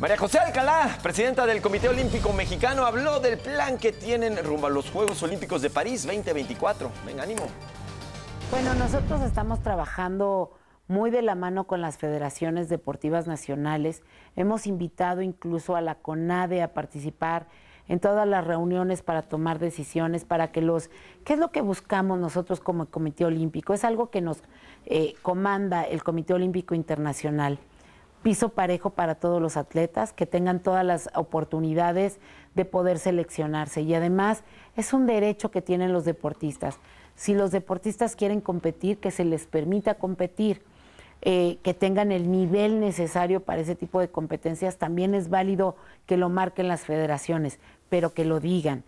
María José Alcalá, presidenta del Comité Olímpico Mexicano, habló del plan que tienen rumbo a los Juegos Olímpicos de París 2024. Venga, ánimo. Bueno, nosotros estamos trabajando muy de la mano con las federaciones deportivas nacionales. Hemos invitado incluso a la CONADE a participar en todas las reuniones para tomar decisiones, para que los... ¿Qué es lo que buscamos nosotros como Comité Olímpico? Es algo que nos eh, comanda el Comité Olímpico Internacional piso parejo para todos los atletas, que tengan todas las oportunidades de poder seleccionarse. Y además es un derecho que tienen los deportistas. Si los deportistas quieren competir, que se les permita competir, eh, que tengan el nivel necesario para ese tipo de competencias, también es válido que lo marquen las federaciones, pero que lo digan.